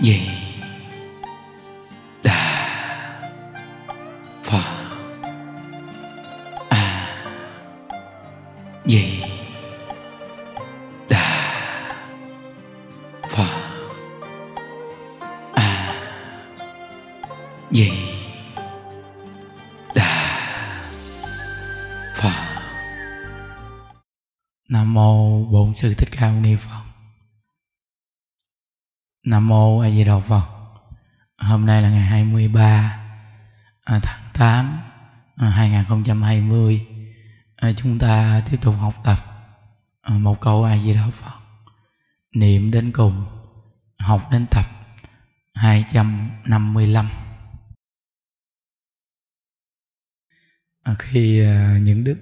gì đà phật a gì đà phật a gì đà phật nam mô bổn sư thích ca mâu ni phật Nam Mô A Di Đà Phật Hôm nay là ngày 23 à, tháng 8 2020 à, à, Chúng ta tiếp tục học tập một câu A Di Đà Phật Niệm đến cùng Học đến tập 255 Khi những đức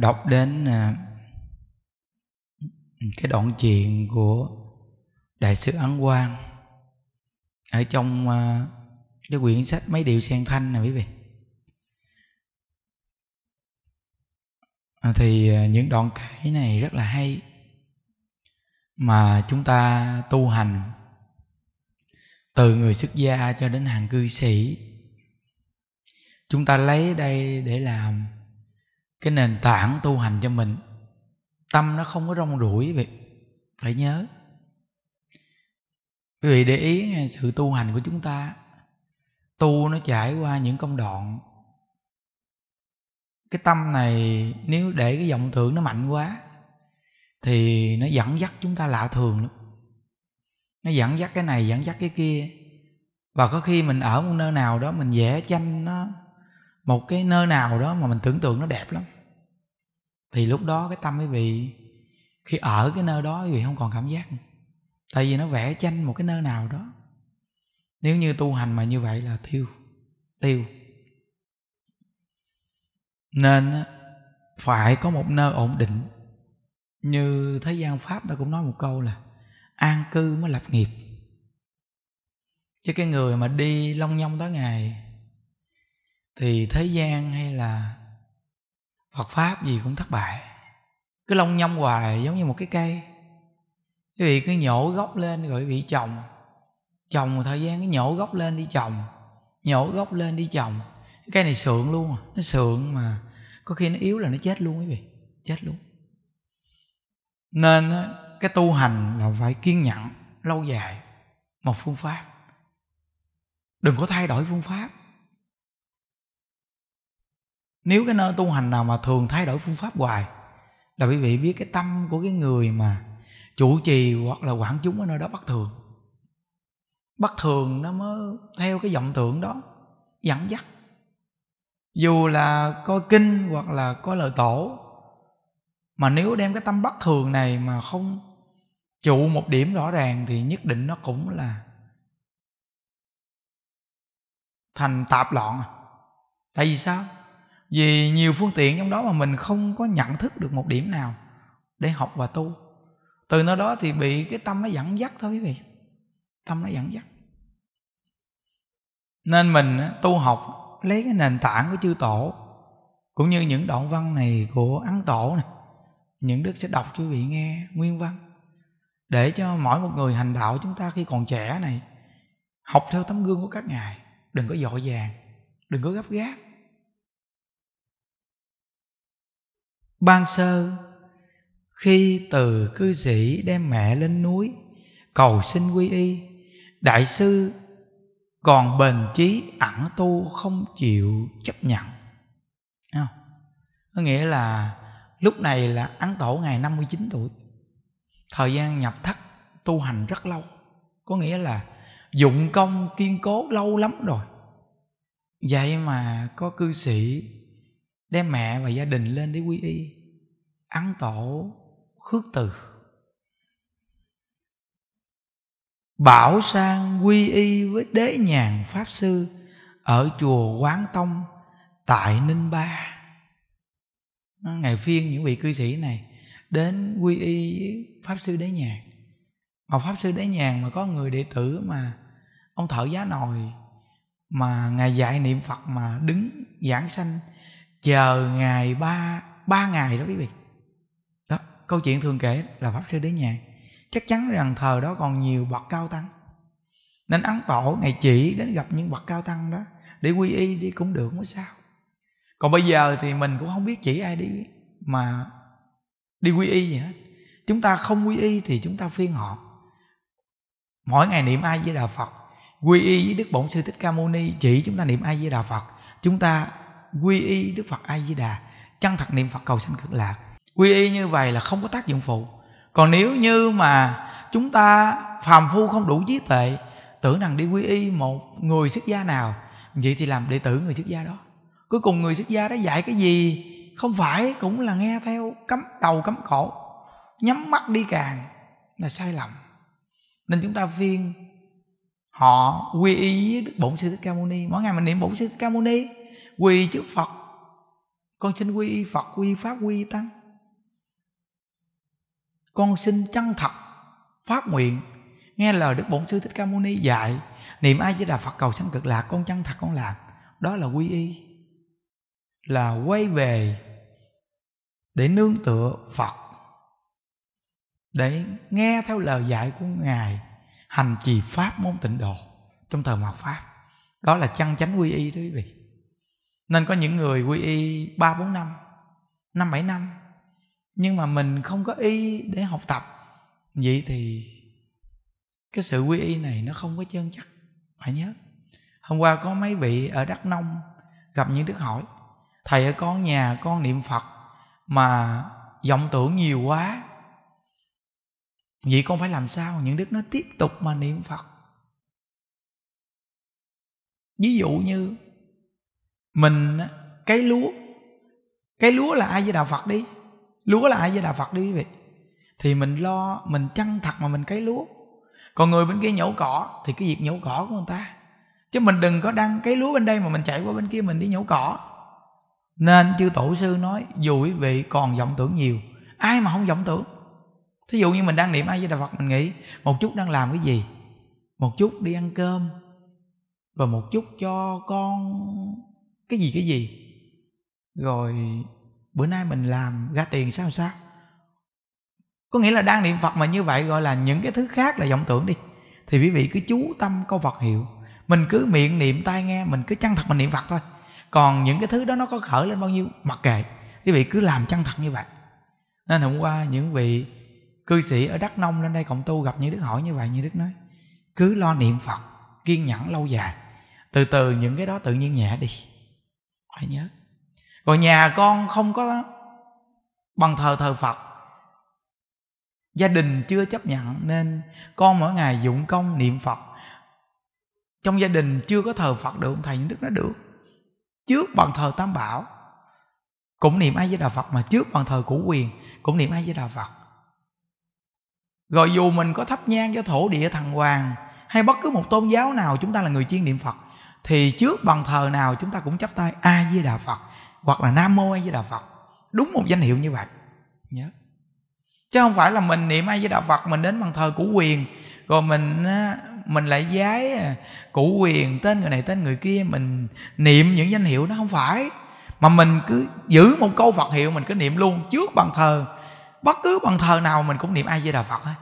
đọc đến cái đoạn chuyện của đại sư ấn quang ở trong à, cái quyển sách mấy điều sen thanh nè quý vị à, thì à, những đoạn kể này rất là hay mà chúng ta tu hành từ người xuất gia cho đến hàng cư sĩ chúng ta lấy đây để làm cái nền tảng tu hành cho mình tâm nó không có rong ruổi vậy phải nhớ quý vị để ý sự tu hành của chúng ta tu nó trải qua những công đoạn cái tâm này nếu để cái vọng tưởng nó mạnh quá thì nó dẫn dắt chúng ta lạ thường lắm nó dẫn dắt cái này dẫn dắt cái kia và có khi mình ở một nơi nào đó mình vẽ tranh nó một cái nơi nào đó mà mình tưởng tượng nó đẹp lắm thì lúc đó cái tâm quý vị khi ở cái nơi đó quý vị không còn cảm giác nữa tại vì nó vẽ tranh một cái nơi nào đó nếu như tu hành mà như vậy là tiêu tiêu nên phải có một nơi ổn định như thế gian pháp nó cũng nói một câu là an cư mới lập nghiệp chứ cái người mà đi long nhong tới ngày thì thế gian hay là phật pháp gì cũng thất bại cứ long nhong hoài giống như một cái cây quý vị cứ nhổ gốc lên rồi bị vị trồng trồng một thời gian cái nhổ gốc lên đi trồng nhổ gốc lên đi trồng cái này sượng luôn à nó sượng mà có khi nó yếu là nó chết luôn quý vị chết luôn nên cái tu hành là phải kiên nhẫn lâu dài một phương pháp đừng có thay đổi phương pháp nếu cái nơi tu hành nào mà thường thay đổi phương pháp hoài là quý vị biết cái tâm của cái người mà chủ trì hoặc là quản chúng ở nơi đó bất thường bất thường nó mới theo cái vọng tưởng đó dẫn dắt dù là coi kinh hoặc là coi lời tổ mà nếu đem cái tâm bất thường này mà không trụ một điểm rõ ràng thì nhất định nó cũng là thành tạp loạn tại vì sao vì nhiều phương tiện trong đó mà mình không có nhận thức được một điểm nào để học và tu từ nơi đó thì bị cái tâm nó dẫn dắt thôi quý vị tâm nó dẫn dắt nên mình tu học lấy cái nền tảng của chư tổ cũng như những đoạn văn này của ấn tổ này những đức sẽ đọc cho quý vị nghe nguyên văn để cho mỗi một người hành đạo chúng ta khi còn trẻ này học theo tấm gương của các ngài đừng có dội vàng đừng có gấp gáp ban sơ khi từ cư sĩ đem mẹ lên núi cầu xin quy y đại sư còn bền chí ẩn tu không chịu chấp nhận không? có nghĩa là lúc này là ấn tổ ngày 59 tuổi thời gian nhập thất tu hành rất lâu có nghĩa là dụng công kiên cố lâu lắm rồi vậy mà có cư sĩ đem mẹ và gia đình lên để quy y ấn tổ khước từ bảo sang quy y với đế nhàn pháp sư ở chùa quán tông tại ninh ba ngày phiên những vị cư sĩ này đến quy y với pháp sư đế nhàn mà pháp sư đế nhàn mà có người đệ tử mà ông thợ giá nồi mà ngài dạy niệm phật mà đứng giảng sanh chờ ngày ba ba ngày đó quý vị câu chuyện thường kể là pháp sư đến nhà chắc chắn rằng thời đó còn nhiều bậc cao tăng nên ấn tổ ngày chỉ đến gặp những bậc cao tăng đó để quy y đi cũng được không sao còn bây giờ thì mình cũng không biết chỉ ai đi mà đi quy y gì hết chúng ta không quy y thì chúng ta phiên họ mỗi ngày niệm ai với đà phật quy y với đức bổn sư thích ca mâu ni chỉ chúng ta niệm ai với đà phật chúng ta quy y đức phật ai với đà chân thật niệm phật cầu sanh cực lạc quy y như vậy là không có tác dụng phụ còn nếu như mà chúng ta phàm phu không đủ trí tuệ tưởng rằng đi quy y một người xuất gia nào vậy thì làm đệ tử người xuất gia đó cuối cùng người xuất gia đó dạy cái gì không phải cũng là nghe theo cấm đầu cấm cổ nhắm mắt đi càng là sai lầm nên chúng ta viên họ quy y với đức bổn sư thích ca mâu ni mỗi ngày mình niệm bổn sư thích ca mâu ni quỳ trước phật con xin quy y phật quy pháp quy tăng con xin chân thật phát nguyện nghe lời đức bổn sư thích ca mâu ni dạy niệm ai với đà phật cầu sanh cực lạc con chân thật con làm đó là quy y là quay về để nương tựa phật để nghe theo lời dạy của ngài hành trì pháp môn tịnh độ trong thời mạt pháp đó là chân chánh quy y đó quý vị nên có những người quy y ba bốn năm năm bảy năm nhưng mà mình không có y để học tập vậy thì cái sự quy y này nó không có chân chắc phải nhớ hôm qua có mấy vị ở đắk nông gặp những đức hỏi thầy ở con nhà con niệm phật mà vọng tưởng nhiều quá vậy con phải làm sao những đức nó tiếp tục mà niệm phật ví dụ như mình cái lúa cái lúa là ai với đạo phật đi lúa là ai với đà phật đi quý vị thì mình lo mình chăn thật mà mình cấy lúa còn người bên kia nhổ cỏ thì cái việc nhổ cỏ của người ta chứ mình đừng có đăng cấy lúa bên đây mà mình chạy qua bên kia mình đi nhổ cỏ nên chư tổ sư nói dù quý vị còn vọng tưởng nhiều ai mà không vọng tưởng thí dụ như mình đang niệm ai với đà phật mình nghĩ một chút đang làm cái gì một chút đi ăn cơm rồi một chút cho con cái gì cái gì rồi bữa nay mình làm ra tiền sao sao có nghĩa là đang niệm phật mà như vậy gọi là những cái thứ khác là vọng tưởng đi thì quý vị cứ chú tâm câu phật hiệu mình cứ miệng niệm tai nghe mình cứ chân thật mình niệm phật thôi còn những cái thứ đó nó có khởi lên bao nhiêu mặc kệ quý vị cứ làm chân thật như vậy nên hôm qua những vị cư sĩ ở đắk nông lên đây cộng tu gặp như đức hỏi như vậy như đức nói cứ lo niệm phật kiên nhẫn lâu dài từ từ những cái đó tự nhiên nhẹ đi phải nhớ rồi nhà con không có bằng thờ thờ phật gia đình chưa chấp nhận nên con mỗi ngày dụng công niệm phật trong gia đình chưa có thờ phật được thầy những đức nó được trước bàn thờ tam bảo cũng niệm ai với đà phật mà trước bàn thờ củ quyền cũng niệm ai với đà phật rồi dù mình có thắp nhang cho thổ địa thằng hoàng hay bất cứ một tôn giáo nào chúng ta là người chuyên niệm phật thì trước bàn thờ nào chúng ta cũng chấp tay ai với đà phật hoặc là nam mô a di đà phật đúng một danh hiệu như vậy nhớ chứ không phải là mình niệm a di đà phật mình đến bằng thờ của quyền rồi mình mình lại giái à, cụ quyền tên người này tên người kia mình niệm những danh hiệu nó không phải mà mình cứ giữ một câu phật hiệu mình cứ niệm luôn trước bằng thờ bất cứ bằng thờ nào mình cũng niệm a di đà phật hết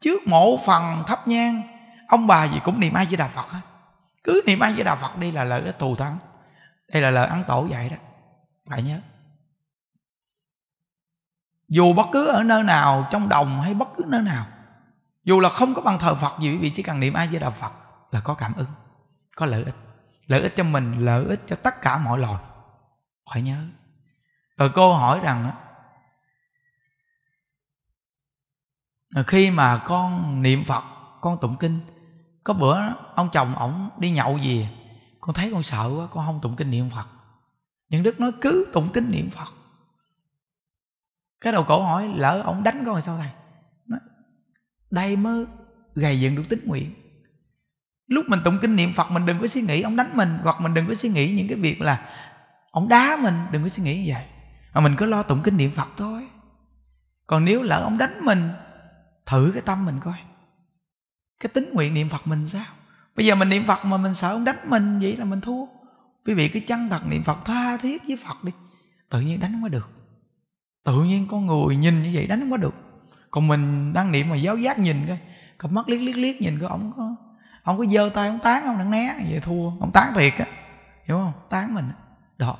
trước mộ phần thắp nhang ông bà gì cũng niệm a di đà phật hết cứ niệm a di đà phật đi là lợi ích thù thắng đây là lời ăn tổ vậy đó phải nhớ dù bất cứ ở nơi nào trong đồng hay bất cứ nơi nào dù là không có bằng thờ phật gì quý vị chỉ cần niệm ai với đạo phật là có cảm ứng có lợi ích lợi ích cho mình lợi ích cho tất cả mọi loài phải nhớ rồi cô hỏi rằng khi mà con niệm phật con tụng kinh có bữa ông chồng ổng đi nhậu gì con thấy con sợ quá con không tụng kinh niệm phật những đức nói cứ tụng kinh niệm phật cái đầu cổ hỏi lỡ ông đánh con thì sao thầy nói, đây mới gầy dựng được tính nguyện lúc mình tụng kinh niệm phật mình đừng có suy nghĩ ông đánh mình hoặc mình đừng có suy nghĩ những cái việc là ông đá mình đừng có suy nghĩ như vậy mà mình cứ lo tụng kinh niệm phật thôi còn nếu lỡ ông đánh mình thử cái tâm mình coi cái tính nguyện niệm phật mình sao bây giờ mình niệm phật mà mình sợ ông đánh mình vậy là mình thua quý vị cứ chân thật niệm phật tha thiết với phật đi tự nhiên đánh không có được tự nhiên con người nhìn như vậy đánh không có được còn mình đang niệm mà giáo giác nhìn coi cặp mắt liếc liếc liếc nhìn coi ông có ông có giơ tay ông tán ông đang né vậy thua ông tán thiệt á hiểu không tán mình đó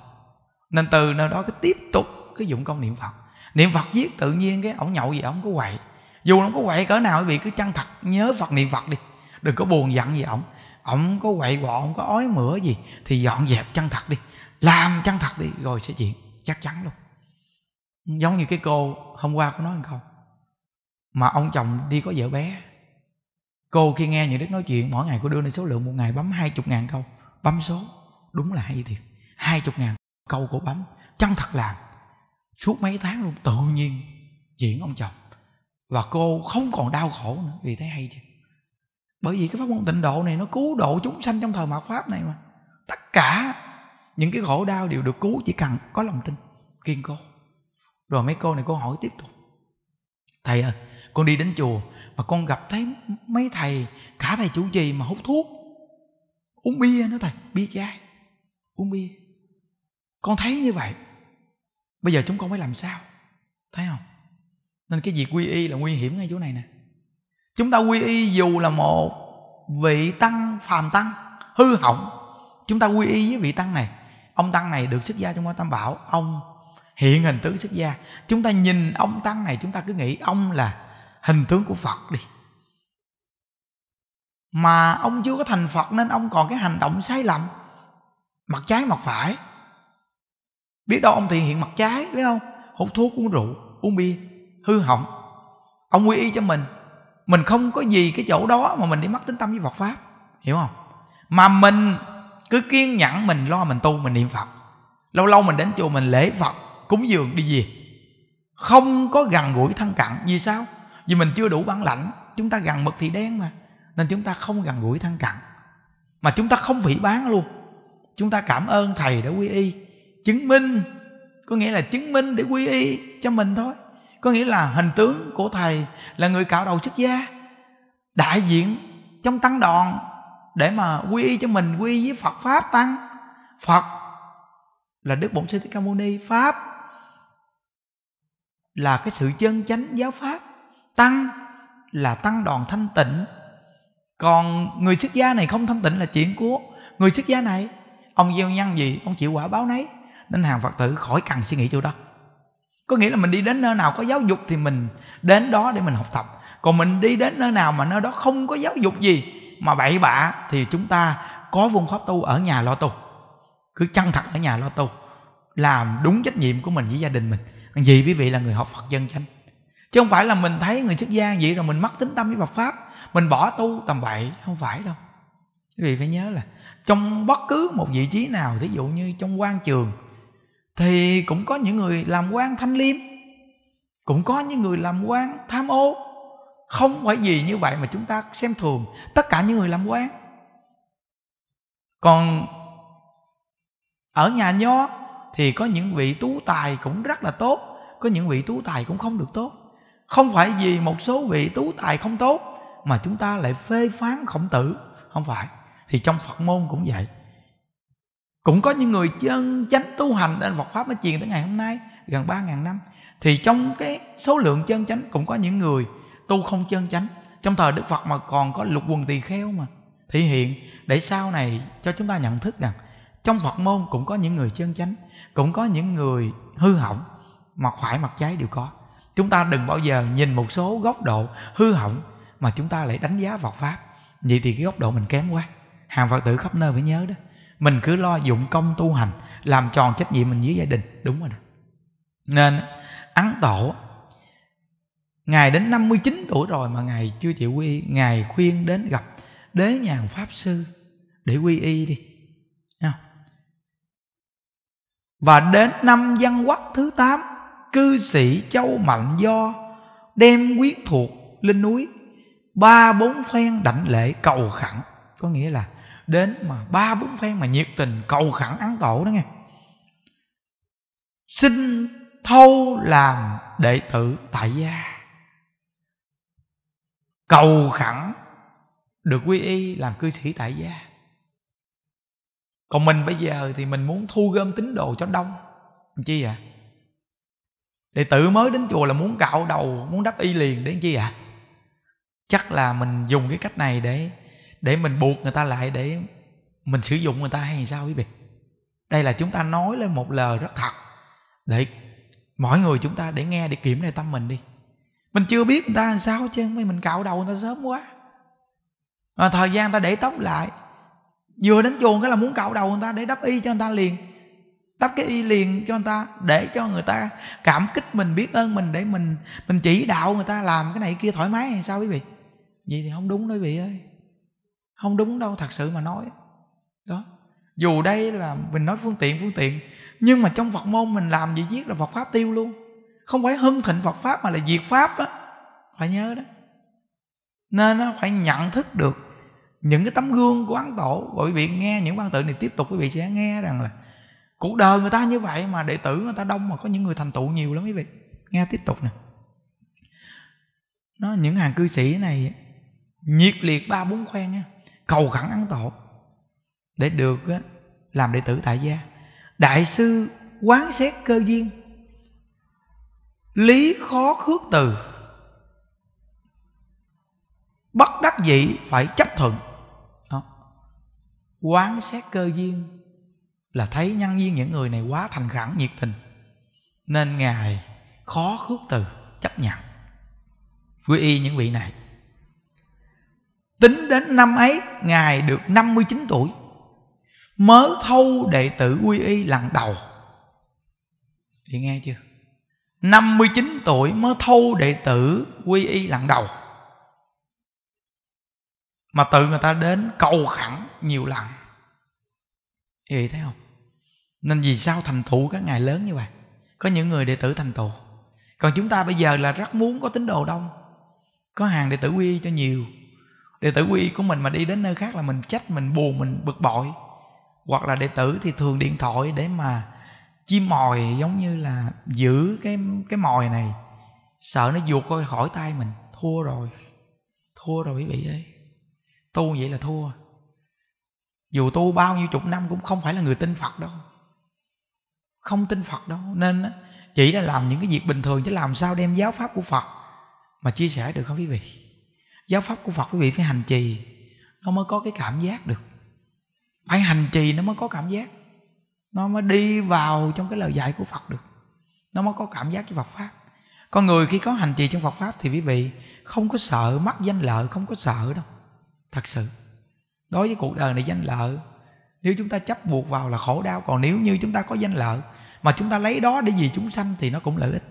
nên từ nào đó cứ tiếp tục cái dụng công niệm phật niệm phật giết tự nhiên cái ổng nhậu gì ổng có quậy dù nó có quậy cỡ nào quý vị cứ chân thật nhớ phật niệm phật đi đừng có buồn giận gì ổng ông có quậy quọ ông có ói mửa gì thì dọn dẹp chân thật đi làm chân thật đi rồi sẽ chuyện chắc chắn luôn giống như cái cô hôm qua có nói một câu mà ông chồng đi có vợ bé cô khi nghe những đức nói chuyện mỗi ngày cô đưa lên số lượng một ngày bấm hai chục ngàn câu bấm số đúng là hay thiệt hai chục ngàn câu cô bấm chân thật làm suốt mấy tháng luôn tự nhiên chuyện ông chồng và cô không còn đau khổ nữa vì thấy hay chứ bởi vì cái pháp môn tịnh độ này nó cứu độ chúng sanh trong thời mạt pháp này mà tất cả những cái khổ đau đều được cứu chỉ cần có lòng tin kiên cố rồi mấy cô này cô hỏi tiếp tục thầy ơi con đi đến chùa mà con gặp thấy mấy thầy cả thầy chủ trì mà hút thuốc uống bia nữa thầy bia chai uống bia con thấy như vậy bây giờ chúng con phải làm sao thấy không nên cái việc quy y là nguy hiểm ngay chỗ này nè chúng ta quy y dù là một vị tăng phàm tăng hư hỏng chúng ta quy y với vị tăng này ông tăng này được xuất gia trong ngôi tam bảo ông hiện hình tướng xuất gia chúng ta nhìn ông tăng này chúng ta cứ nghĩ ông là hình tướng của phật đi mà ông chưa có thành phật nên ông còn cái hành động sai lầm mặt trái mặt phải biết đâu ông thì hiện mặt trái biết không hút thuốc uống rượu uống bia hư hỏng ông quy y cho mình mình không có gì cái chỗ đó mà mình đi mất tính tâm với phật pháp hiểu không mà mình cứ kiên nhẫn mình lo mình tu mình niệm phật lâu lâu mình đến chùa mình lễ phật cúng dường đi gì không có gần gũi thân cận vì sao vì mình chưa đủ bản lãnh chúng ta gần mực thì đen mà nên chúng ta không gần gũi thân cận mà chúng ta không phỉ bán luôn chúng ta cảm ơn thầy đã quy y chứng minh có nghĩa là chứng minh để quy y cho mình thôi có nghĩa là hình tướng của thầy là người cạo đầu xuất gia đại diện trong tăng đoàn để mà quy y cho mình quy y với phật pháp tăng phật là đức bổn sư thích ca mâu ni pháp là cái sự chân chánh giáo pháp tăng là tăng đoàn thanh tịnh còn người xuất gia này không thanh tịnh là chuyện của người xuất gia này ông gieo nhân gì ông chịu quả báo nấy nên hàng phật tử khỏi cần suy nghĩ chỗ đó có nghĩa là mình đi đến nơi nào có giáo dục thì mình đến đó để mình học tập còn mình đi đến nơi nào mà nơi đó không có giáo dục gì mà bậy bạ thì chúng ta có vung pháp tu ở nhà lo tu cứ chân thật ở nhà lo tu làm đúng trách nhiệm của mình với gia đình mình vì quý vị là người học phật dân chánh chứ không phải là mình thấy người xuất gia vậy rồi mình mất tính tâm với phật pháp mình bỏ tu tầm bậy không phải đâu quý vị phải nhớ là trong bất cứ một vị trí nào thí dụ như trong quan trường thì cũng có những người làm quan thanh liêm cũng có những người làm quan tham ô không phải gì như vậy mà chúng ta xem thường tất cả những người làm quan còn ở nhà nho thì có những vị tú tài cũng rất là tốt có những vị tú tài cũng không được tốt không phải vì một số vị tú tài không tốt mà chúng ta lại phê phán khổng tử không phải thì trong phật môn cũng vậy cũng có những người chân chánh tu hành nên Phật pháp mới truyền tới ngày hôm nay gần ba ngàn năm thì trong cái số lượng chân chánh cũng có những người tu không chân chánh trong thời Đức Phật mà còn có lục quần tỳ kheo mà thể hiện để sau này cho chúng ta nhận thức rằng trong Phật môn cũng có những người chân chánh cũng có những người hư hỏng mặt phải mặt trái đều có chúng ta đừng bao giờ nhìn một số góc độ hư hỏng mà chúng ta lại đánh giá Phật pháp vậy thì cái góc độ mình kém quá hàng Phật tử khắp nơi phải nhớ đó mình cứ lo dụng công tu hành làm tròn trách nhiệm mình với gia đình đúng rồi nên ấn tổ ngài đến 59 tuổi rồi mà ngài chưa chịu quy ngài khuyên đến gặp đế nhàn pháp sư để quy y đi và đến năm văn quốc thứ 8 Cư sĩ Châu Mạnh Do Đem quyết thuộc lên núi Ba bốn phen đảnh lễ cầu khẳng Có nghĩa là đến mà ba bốn phen mà nhiệt tình cầu khẳng ăn tổ đó nghe xin thâu làm đệ tử tại gia cầu khẳng được quy y làm cư sĩ tại gia còn mình bây giờ thì mình muốn thu gom tín đồ cho đông làm chi vậy đệ tử mới đến chùa là muốn cạo đầu muốn đắp y liền đến chi vậy chắc là mình dùng cái cách này để để mình buộc người ta lại để mình sử dụng người ta hay sao quý vị đây là chúng ta nói lên một lời rất thật để mỗi người chúng ta để nghe để kiểm lại tâm mình đi mình chưa biết người ta làm sao chứ mấy mình cạo đầu người ta sớm quá à, thời gian người ta để tóc lại vừa đến chuồng cái là muốn cạo đầu người ta để đắp y cho người ta liền đắp cái y liền cho người ta để cho người ta cảm kích mình biết ơn mình để mình mình chỉ đạo người ta làm cái này kia thoải mái hay sao quý vị vậy thì không đúng đó quý vị ơi không đúng đâu thật sự mà nói đó dù đây là mình nói phương tiện phương tiện nhưng mà trong phật môn mình làm gì giết là phật pháp tiêu luôn không phải hưng thịnh phật pháp mà là diệt pháp á phải nhớ đó nên nó phải nhận thức được những cái tấm gương của án tổ bởi vì nghe những văn tự này tiếp tục quý vị sẽ nghe rằng là cuộc đời người ta như vậy mà đệ tử người ta đông mà có những người thành tựu nhiều lắm quý vị nghe tiếp tục nè nó những hàng cư sĩ này nhiệt liệt ba bốn khoen nha cầu khẩn ăn tổ để được làm đệ tử tại gia đại sư quán xét cơ duyên lý khó khước từ bất đắc dĩ phải chấp thuận Đó. quán xét cơ duyên là thấy nhân duyên những người này quá thành khẩn nhiệt tình nên ngài khó khước từ chấp nhận với y những vị này Tính đến năm ấy Ngài được 59 tuổi Mới thâu đệ tử quy y lần đầu Thì nghe chưa 59 tuổi mới thâu đệ tử quy y lần đầu Mà tự người ta đến cầu khẳng nhiều lần Vậy thấy không Nên vì sao thành tựu các ngài lớn như vậy Có những người đệ tử thành tựu Còn chúng ta bây giờ là rất muốn có tín đồ đông Có hàng đệ tử quy y cho nhiều đệ tử quy y của mình mà đi đến nơi khác là mình trách mình buồn mình bực bội hoặc là đệ tử thì thường điện thoại để mà chim mồi giống như là giữ cái cái mồi này sợ nó vụt coi khỏi tay mình thua rồi thua rồi quý vị ơi tu vậy là thua dù tu bao nhiêu chục năm cũng không phải là người tin phật đâu không tin phật đâu nên chỉ là làm những cái việc bình thường chứ làm sao đem giáo pháp của phật mà chia sẻ được không quý vị giáo pháp của phật quý vị phải hành trì nó mới có cái cảm giác được phải hành trì nó mới có cảm giác nó mới đi vào trong cái lời dạy của phật được nó mới có cảm giác với phật pháp con người khi có hành trì trong phật pháp thì quý vị không có sợ mắc danh lợi không có sợ đâu thật sự đối với cuộc đời này danh lợi nếu chúng ta chấp buộc vào là khổ đau còn nếu như chúng ta có danh lợi mà chúng ta lấy đó để gì chúng sanh thì nó cũng lợi ích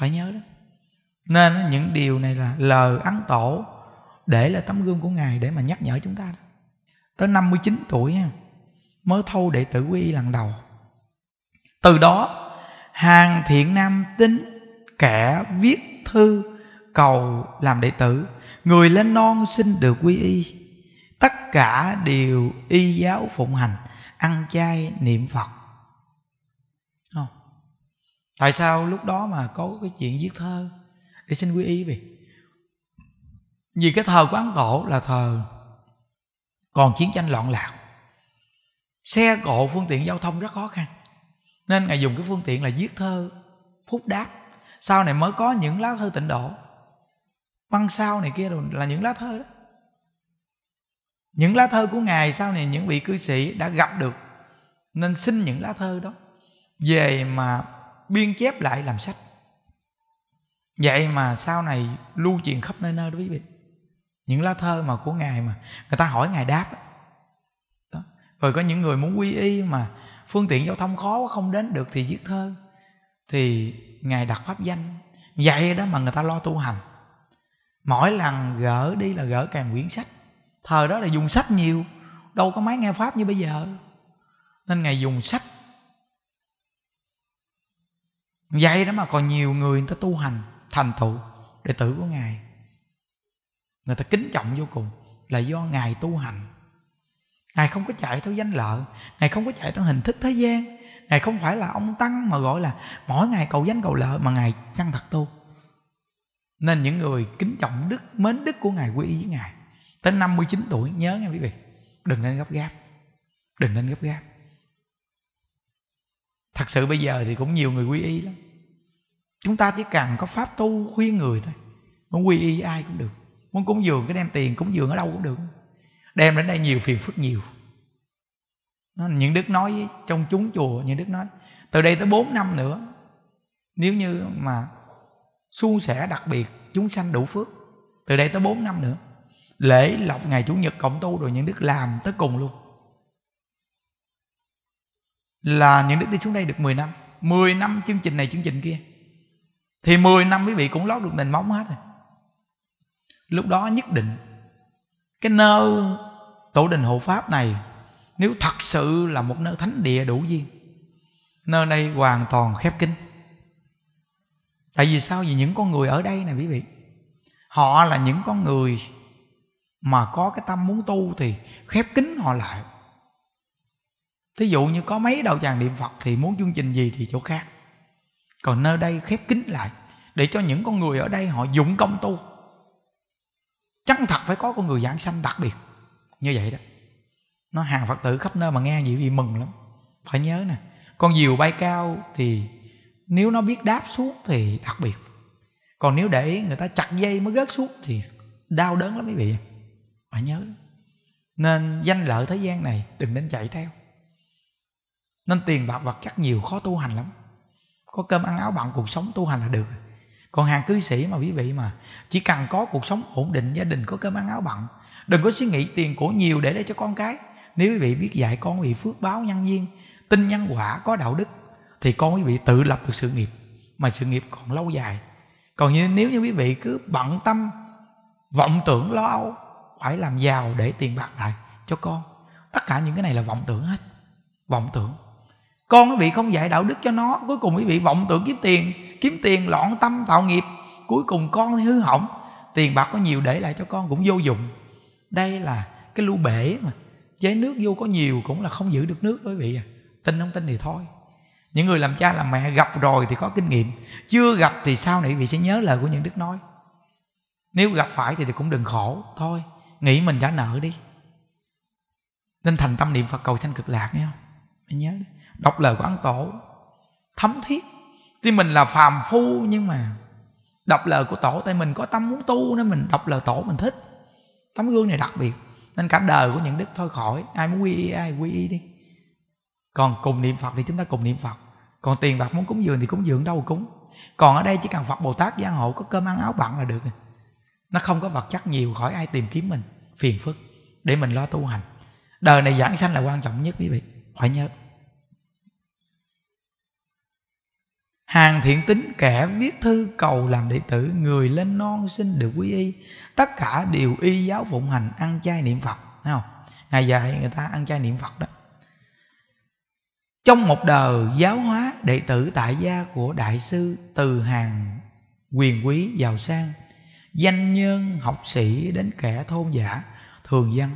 phải nhớ đó nên những điều này là lời ăn tổ để là tấm gương của ngài để mà nhắc nhở chúng ta tới 59 tuổi mới thâu đệ tử quy y lần đầu từ đó hàng thiện nam tính kẻ viết thư cầu làm đệ tử người lên non xin được quy y tất cả đều y giáo phụng hành ăn chay niệm phật không tại sao lúc đó mà có cái chuyện viết thơ để xin quy y vậy vì cái thờ quán Ấn là thờ còn chiến tranh loạn lạc xe cộ phương tiện giao thông rất khó khăn nên ngài dùng cái phương tiện là viết thơ phúc đáp sau này mới có những lá thơ tịnh độ băng sau này kia rồi là những lá thơ đó những lá thơ của ngài sau này những vị cư sĩ đã gặp được nên xin những lá thơ đó về mà biên chép lại làm sách vậy mà sau này lưu truyền khắp nơi nơi đó quý vị những lá thơ mà của ngài mà người ta hỏi ngài đáp đó. rồi có những người muốn quy y mà phương tiện giao thông khó quá không đến được thì viết thơ thì ngài đặt pháp danh vậy đó mà người ta lo tu hành mỗi lần gỡ đi là gỡ càng quyển sách thời đó là dùng sách nhiều đâu có máy nghe pháp như bây giờ nên ngài dùng sách vậy đó mà còn nhiều người người ta tu hành thành tựu đệ tử của ngài người ta kính trọng vô cùng là do ngài tu hành ngài không có chạy theo danh lợi ngài không có chạy theo hình thức thế gian ngài không phải là ông tăng mà gọi là mỗi ngày cầu danh cầu lợi mà ngài chân thật tu nên những người kính trọng đức mến đức của ngài quy y với ngài tới 59 tuổi nhớ nghe quý vị đừng nên gấp gáp đừng nên gấp gáp thật sự bây giờ thì cũng nhiều người quy y lắm chúng ta chỉ cần có pháp tu khuyên người thôi quy y ai cũng được muốn cúng dường cái đem tiền cúng dường ở đâu cũng được đem đến đây nhiều phiền phức nhiều những đức nói với, trong chúng chùa những đức nói từ đây tới 4 năm nữa nếu như mà suôn sẻ đặc biệt chúng sanh đủ phước từ đây tới 4 năm nữa lễ lọc ngày chủ nhật cộng tu rồi những đức làm tới cùng luôn là những đức đi xuống đây được 10 năm 10 năm chương trình này chương trình kia thì 10 năm quý vị cũng lót được nền móng hết rồi lúc đó nhất định cái nơi tổ đình hộ pháp này nếu thật sự là một nơi thánh địa đủ duyên nơi này hoàn toàn khép kín tại vì sao vì những con người ở đây này quý vị họ là những con người mà có cái tâm muốn tu thì khép kín họ lại thí dụ như có mấy đạo tràng niệm phật thì muốn chương trình gì thì chỗ khác còn nơi đây khép kín lại để cho những con người ở đây họ dụng công tu Chắn thật phải có con người giảng sanh đặc biệt Như vậy đó Nó hàng Phật tử khắp nơi mà nghe gì vì mừng lắm Phải nhớ nè Con diều bay cao thì Nếu nó biết đáp xuống thì đặc biệt Còn nếu để người ta chặt dây mới gớt xuống Thì đau đớn lắm quý vị Phải nhớ Nên danh lợi thế gian này đừng nên chạy theo Nên tiền bạc vật chất nhiều khó tu hành lắm Có cơm ăn áo bạn cuộc sống tu hành là được còn hàng cư sĩ mà quý vị mà chỉ cần có cuộc sống ổn định gia đình có cơm ăn áo bận đừng có suy nghĩ tiền của nhiều để để cho con cái nếu quý vị biết dạy con bị phước báo nhân duyên tin nhân quả có đạo đức thì con quý vị tự lập được sự nghiệp mà sự nghiệp còn lâu dài còn như nếu như quý vị cứ bận tâm vọng tưởng lo âu phải làm giàu để tiền bạc lại cho con tất cả những cái này là vọng tưởng hết vọng tưởng con quý vị không dạy đạo đức cho nó cuối cùng quý vị vọng tưởng kiếm tiền kiếm tiền loạn tâm tạo nghiệp cuối cùng con thì hư hỏng tiền bạc có nhiều để lại cho con cũng vô dụng đây là cái lũ bể mà chế nước vô có nhiều cũng là không giữ được nước quý vị à tin không tin thì thôi những người làm cha làm mẹ gặp rồi thì có kinh nghiệm chưa gặp thì sau này quý vị sẽ nhớ lời của những đức nói nếu gặp phải thì, cũng đừng khổ thôi nghĩ mình trả nợ đi nên thành tâm niệm phật cầu sanh cực lạc nghe nhớ đọc lời của ấn tổ thấm thiết thì mình là phàm phu nhưng mà đọc lời của tổ tại mình có tâm muốn tu nên mình đọc lời tổ mình thích tấm gương này đặc biệt nên cả đời của những đức thôi khỏi ai muốn quy y ai quy y đi còn cùng niệm phật thì chúng ta cùng niệm phật còn tiền bạc muốn cúng dường thì cúng dường đâu cúng còn ở đây chỉ cần phật bồ tát giang hộ có cơm ăn áo bặn là được nó không có vật chất nhiều khỏi ai tìm kiếm mình phiền phức để mình lo tu hành đời này giảng sanh là quan trọng nhất quý vị phải nhớ Hàng thiện tính kẻ viết thư cầu làm đệ tử Người lên non xin được quý y Tất cả đều y giáo phụng hành ăn chay niệm Phật Thấy không? Ngày dạy người ta ăn chay niệm Phật đó Trong một đời giáo hóa đệ tử tại gia của đại sư Từ hàng quyền quý giàu sang Danh nhân học sĩ đến kẻ thôn giả thường dân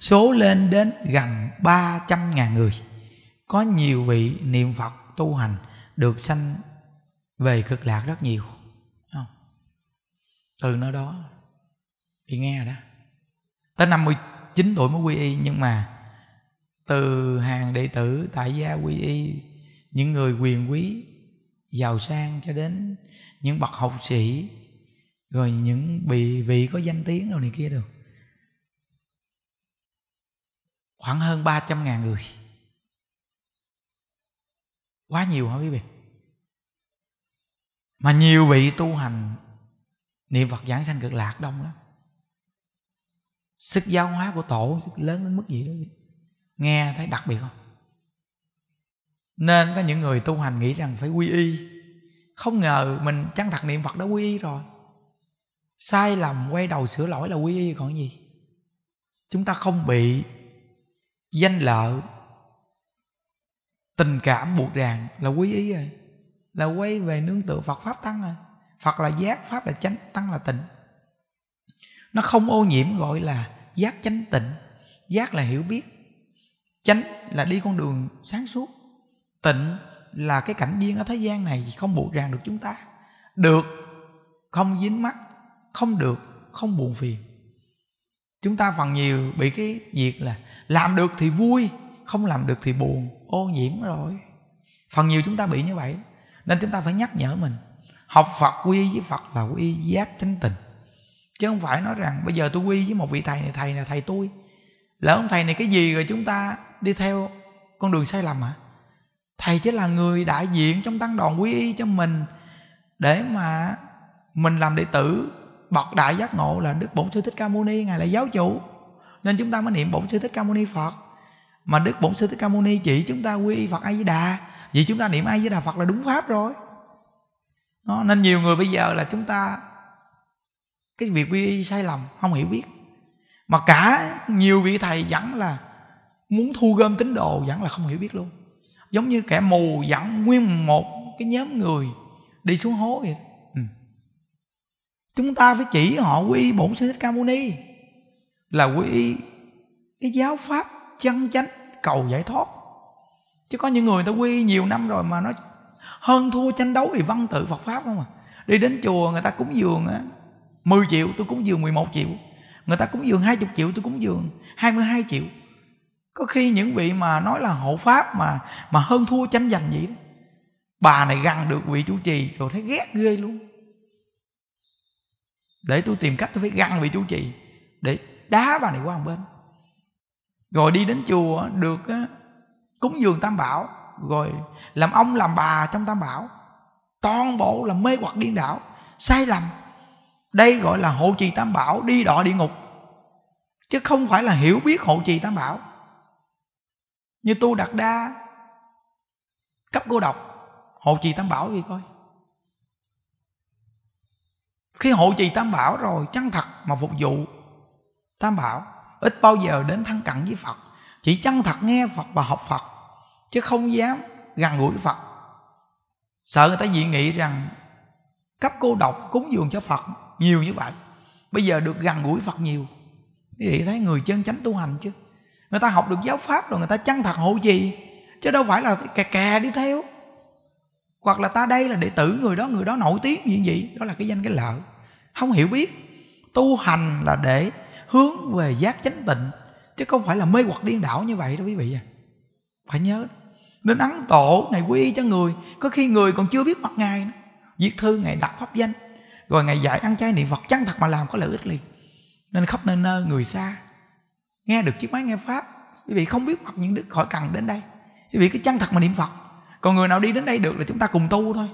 Số lên đến gần 300.000 người Có nhiều vị niệm Phật tu hành được sanh về cực lạc rất nhiều không? từ nơi đó thì nghe đó tới 59 tuổi mới quy y nhưng mà từ hàng đệ tử tại gia quy y những người quyền quý giàu sang cho đến những bậc học sĩ rồi những vị vị có danh tiếng đâu này kia được khoảng hơn 300 ngàn người quá nhiều hả quý vị mà nhiều vị tu hành niệm phật giảng sanh cực lạc đông lắm sức giáo hóa của tổ lớn đến mức gì đó nghe thấy đặc biệt không nên có những người tu hành nghĩ rằng phải quy y không ngờ mình chăng thật niệm phật đã quy y rồi sai lầm quay đầu sửa lỗi là quy y còn gì chúng ta không bị danh lợi tình cảm buộc ràng là quý ý rồi là quay về nương tựa phật pháp tăng à phật là giác pháp là chánh tăng là tịnh nó không ô nhiễm gọi là giác chánh tịnh giác là hiểu biết chánh là đi con đường sáng suốt tịnh là cái cảnh viên ở thế gian này không buộc ràng được chúng ta được không dính mắt không được không buồn phiền chúng ta phần nhiều bị cái việc là làm được thì vui không làm được thì buồn ô nhiễm rồi phần nhiều chúng ta bị như vậy nên chúng ta phải nhắc nhở mình học phật quy với phật là quy giác chánh tình chứ không phải nói rằng bây giờ tôi quy với một vị thầy này thầy là thầy tôi lỡ ông thầy này cái gì rồi chúng ta đi theo con đường sai lầm hả thầy chỉ là người đại diện trong tăng đoàn quy y cho mình để mà mình làm đệ tử bậc đại giác ngộ là đức bổn sư thích ca mâu ni ngài là giáo chủ nên chúng ta mới niệm bổn sư thích ca mâu ni phật mà đức bổn sư thích ca mâu ni chỉ chúng ta quy y phật a di đà vì chúng ta niệm ai với đà phật là đúng pháp rồi đó, nên nhiều người bây giờ là chúng ta cái việc vi sai lầm không hiểu biết mà cả nhiều vị thầy vẫn là muốn thu gom tín đồ vẫn là không hiểu biết luôn giống như kẻ mù dẫn nguyên một cái nhóm người đi xuống hố vậy ừ. chúng ta phải chỉ họ quy bổn sư thích ca mâu ni là quy cái giáo pháp chân chánh cầu giải thoát chứ có những người ta quy nhiều năm rồi mà nó hơn thua tranh đấu vì văn tự Phật pháp không à đi đến chùa người ta cúng dường á 10 triệu tôi cúng dường 11 triệu người ta cúng dường 20 triệu tôi cúng dường 22 triệu có khi những vị mà nói là hộ pháp mà mà hơn thua tranh giành vậy đó bà này gần được vị chủ trì rồi thấy ghét ghê luôn để tôi tìm cách tôi phải găng vị chủ trì để đá bà này qua một bên rồi đi đến chùa được cúng dường tam bảo rồi làm ông làm bà trong tam bảo toàn bộ là mê hoặc điên đảo sai lầm đây gọi là hộ trì tam bảo đi đọa địa ngục chứ không phải là hiểu biết hộ trì tam bảo như tu đạt đa cấp cô độc hộ trì tam bảo gì coi khi hộ trì tam bảo rồi chân thật mà phục vụ tam bảo ít bao giờ đến thân cận với phật chỉ chân thật nghe phật và học phật chứ không dám gần gũi phật sợ người ta dị nghị rằng cấp cô độc cúng dường cho phật nhiều như vậy bây giờ được gần gũi phật nhiều quý vị thấy người chân chánh tu hành chứ người ta học được giáo pháp rồi người ta chăng thật hộ trì chứ đâu phải là kè kè đi theo hoặc là ta đây là đệ tử người đó người đó nổi tiếng như vậy đó là cái danh cái lợi không hiểu biết tu hành là để hướng về giác chánh tịnh chứ không phải là mê hoặc điên đảo như vậy đâu quý vị à phải nhớ đó nên ăn tổ ngài quy y cho người có khi người còn chưa biết mặt ngài nữa. viết thư ngài đặt pháp danh rồi ngài dạy ăn chay niệm phật chăng thật mà làm có lợi ích liền nên khóc nên nơ người xa nghe được chiếc máy nghe pháp quý vị không biết mặt những đức khỏi cần đến đây quý vị cứ chăng thật mà niệm phật còn người nào đi đến đây được là chúng ta cùng tu thôi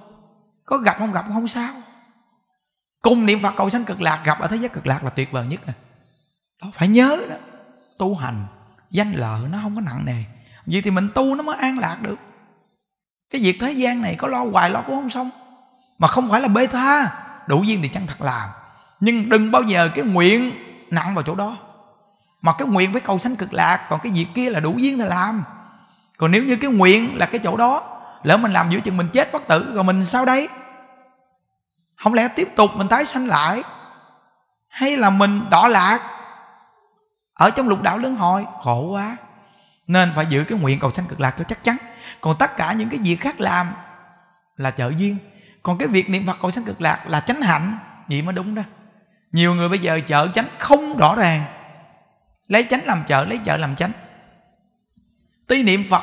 có gặp không gặp cũng không sao cùng niệm phật cầu sanh cực lạc gặp ở thế giới cực lạc là tuyệt vời nhất à đó phải nhớ đó tu hành danh lợi nó không có nặng nề Vậy thì mình tu nó mới an lạc được Cái việc thế gian này có lo hoài lo cũng không xong Mà không phải là bê tha Đủ duyên thì chẳng thật làm Nhưng đừng bao giờ cái nguyện nặng vào chỗ đó Mà cái nguyện với cầu sanh cực lạc Còn cái việc kia là đủ duyên thì làm Còn nếu như cái nguyện là cái chỗ đó Lỡ mình làm giữa chừng mình chết bất tử Rồi mình sao đấy Không lẽ tiếp tục mình tái sanh lại Hay là mình đọa lạc Ở trong lục đạo lớn hồi Khổ quá nên phải giữ cái nguyện cầu sanh cực lạc cho chắc chắn còn tất cả những cái việc khác làm là trợ duyên còn cái việc niệm phật cầu sanh cực lạc là chánh hạnh vậy mới đúng đó nhiều người bây giờ chợ chánh không rõ ràng lấy chánh làm chợ lấy chợ làm chánh tuy niệm phật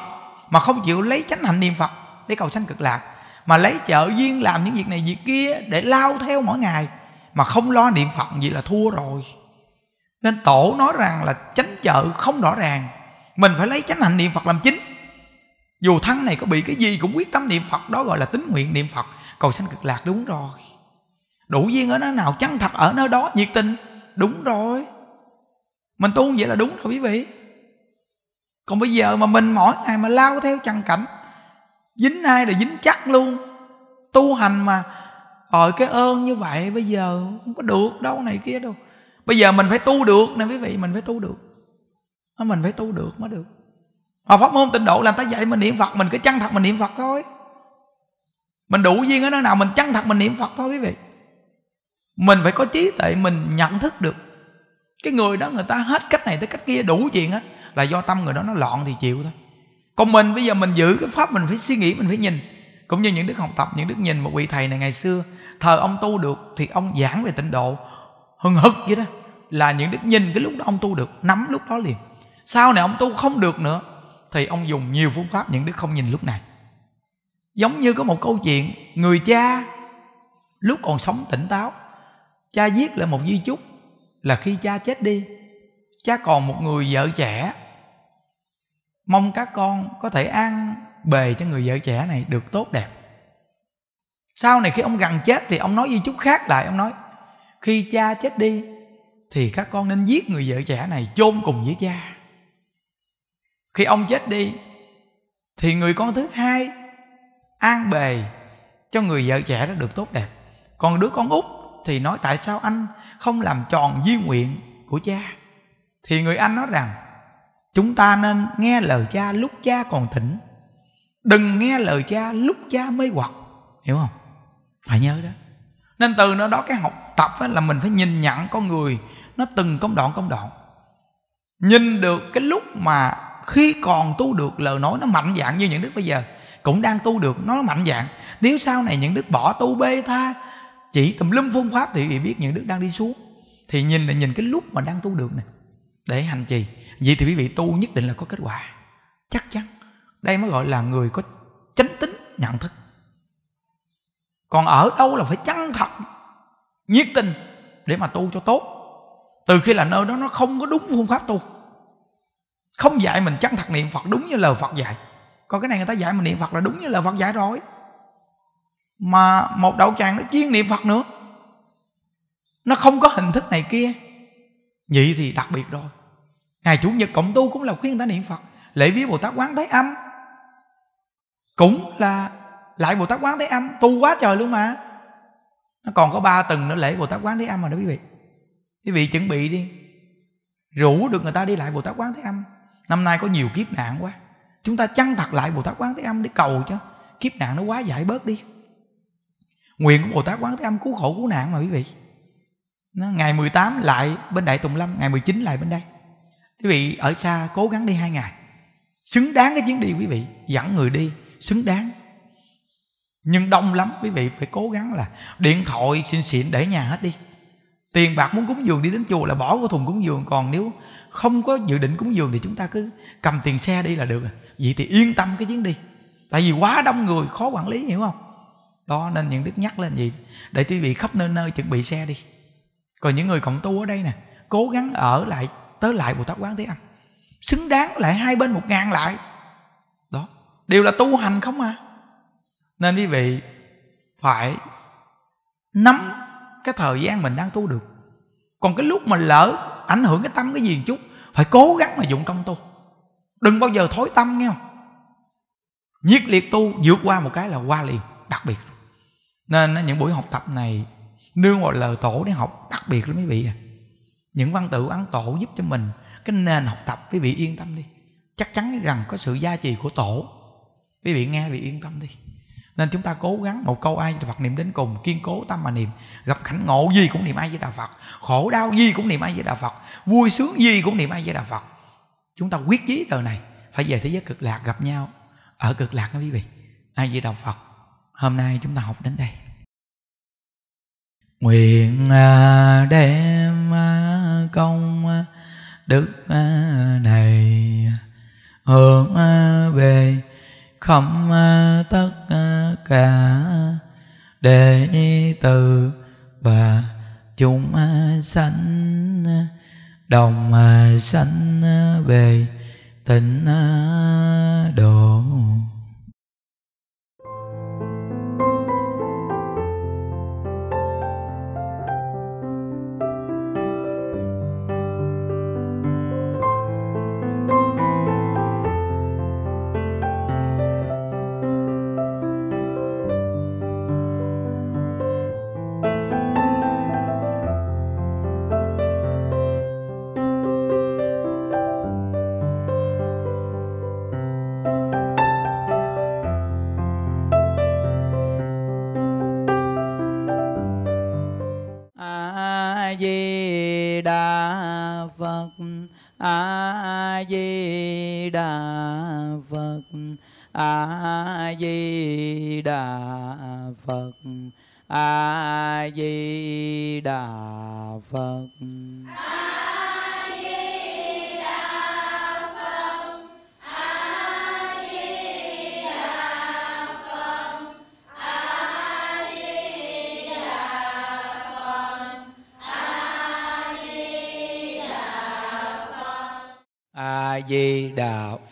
mà không chịu lấy chánh hạnh niệm phật để cầu sanh cực lạc mà lấy chợ duyên làm những việc này việc kia để lao theo mỗi ngày mà không lo niệm phật vậy là thua rồi nên tổ nói rằng là chánh chợ không rõ ràng mình phải lấy chánh hạnh niệm phật làm chính dù thân này có bị cái gì cũng quyết tâm niệm phật đó gọi là tính nguyện niệm phật cầu sanh cực lạc đúng rồi đủ duyên ở nơi nào chân thật ở nơi đó nhiệt tình đúng rồi mình tu vậy là đúng rồi quý vị còn bây giờ mà mình mỗi ngày mà lao theo trần cảnh dính ai là dính chắc luôn tu hành mà ờ cái ơn như vậy bây giờ không có được đâu này kia đâu bây giờ mình phải tu được nè quý vị mình phải tu được mình phải tu được mới được mà pháp môn tịnh độ là người ta dạy mình niệm phật mình cứ chăng thật mình niệm phật thôi mình đủ duyên ở nơi nào mình chăng thật mình niệm phật thôi quý vị mình phải có trí tuệ mình nhận thức được cái người đó người ta hết cách này tới cách kia đủ chuyện á là do tâm người đó nó loạn thì chịu thôi còn mình bây giờ mình giữ cái pháp mình phải suy nghĩ mình phải nhìn cũng như những đức học tập những đức nhìn một vị thầy này ngày xưa thờ ông tu được thì ông giảng về tịnh độ hừng hực vậy đó là những đức nhìn cái lúc đó ông tu được nắm lúc đó liền sau này ông tu không được nữa thì ông dùng nhiều phương pháp những đứa không nhìn lúc này giống như có một câu chuyện người cha lúc còn sống tỉnh táo cha viết lại một di chúc là khi cha chết đi cha còn một người vợ trẻ mong các con có thể an bề cho người vợ trẻ này được tốt đẹp sau này khi ông gần chết thì ông nói di chúc khác lại ông nói khi cha chết đi thì các con nên giết người vợ trẻ này chôn cùng với cha khi ông chết đi thì người con thứ hai an bề cho người vợ trẻ đó được tốt đẹp còn đứa con út thì nói tại sao anh không làm tròn di nguyện của cha thì người anh nói rằng chúng ta nên nghe lời cha lúc cha còn tỉnh đừng nghe lời cha lúc cha mới hoặc hiểu không phải nhớ đó nên từ nó đó cái học tập là mình phải nhìn nhận con người nó từng công đoạn công đoạn nhìn được cái lúc mà khi còn tu được lời nói nó mạnh dạng như những đức bây giờ cũng đang tu được nó mạnh dạng nếu sau này những đức bỏ tu bê tha chỉ tùm lum phương pháp thì bị biết những đức đang đi xuống thì nhìn là nhìn cái lúc mà đang tu được này để hành trì vậy thì quý vị tu nhất định là có kết quả chắc chắn đây mới gọi là người có chánh tính nhận thức còn ở đâu là phải chân thật nhiệt tình để mà tu cho tốt từ khi là nơi đó nó không có đúng phương pháp tu không dạy mình chân thật niệm phật đúng như lời phật dạy còn cái này người ta dạy mình niệm phật là đúng như lời phật dạy rồi mà một đạo tràng nó chuyên niệm phật nữa nó không có hình thức này kia vậy thì đặc biệt rồi ngày chủ nhật cộng tu cũng là khuyên người ta niệm phật lễ viếng bồ tát quán thế âm cũng là lại bồ tát quán thế âm tu quá trời luôn mà nó còn có ba tầng nữa lễ bồ tát quán thế âm mà đó quý vị quý vị chuẩn bị đi rủ được người ta đi lại bồ tát quán thế âm năm nay có nhiều kiếp nạn quá chúng ta chăng thật lại bồ tát quán thế âm để cầu cho kiếp nạn nó quá giải bớt đi nguyện của bồ tát quán thế âm cứu khổ cứu nạn mà quý vị nó, ngày 18 lại bên đại tùng lâm ngày 19 lại bên đây quý vị ở xa cố gắng đi hai ngày xứng đáng cái chuyến đi quý vị dẫn người đi xứng đáng nhưng đông lắm quý vị phải cố gắng là điện thoại xin xịn để nhà hết đi tiền bạc muốn cúng dường đi đến chùa là bỏ vô thùng cúng dường còn nếu không có dự định cúng dường thì chúng ta cứ cầm tiền xe đi là được à. vậy thì yên tâm cái chuyến đi tại vì quá đông người khó quản lý hiểu không đó nên những đức nhắc lên gì để quý vị khắp nơi nơi chuẩn bị xe đi còn những người cộng tu ở đây nè cố gắng ở lại tới lại bồ tát quán thế âm xứng đáng lại hai bên một ngàn lại đó đều là tu hành không à nên quý vị phải nắm cái thời gian mình đang tu được còn cái lúc mà lỡ ảnh hưởng cái tâm cái gì một chút phải cố gắng mà dụng công tu đừng bao giờ thối tâm nghe không nhiệt liệt tu vượt qua một cái là qua liền đặc biệt nên những buổi học tập này nương vào lời tổ để học đặc biệt lắm quý vị à những văn tự án tổ giúp cho mình cái nền học tập quý vị yên tâm đi chắc chắn rằng có sự gia trì của tổ quý vị nghe quý yên tâm đi nên chúng ta cố gắng một câu ai Phật niệm đến cùng kiên cố tâm mà niệm gặp cảnh ngộ gì cũng niệm ai với đạo Phật khổ đau gì cũng niệm ai với đạo Phật vui sướng gì cũng niệm ai với đạo Phật chúng ta quyết chí đời này phải về thế giới cực lạc gặp nhau ở cực lạc nha quý vị ai với đạo Phật hôm nay chúng ta học đến đây nguyện à, đem à, công à, đức này hướng về khẩm à, tất à, cả đệ tử và chúng à, sanh đồng sanh về tịnh độ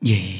vậy.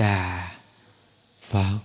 đà phật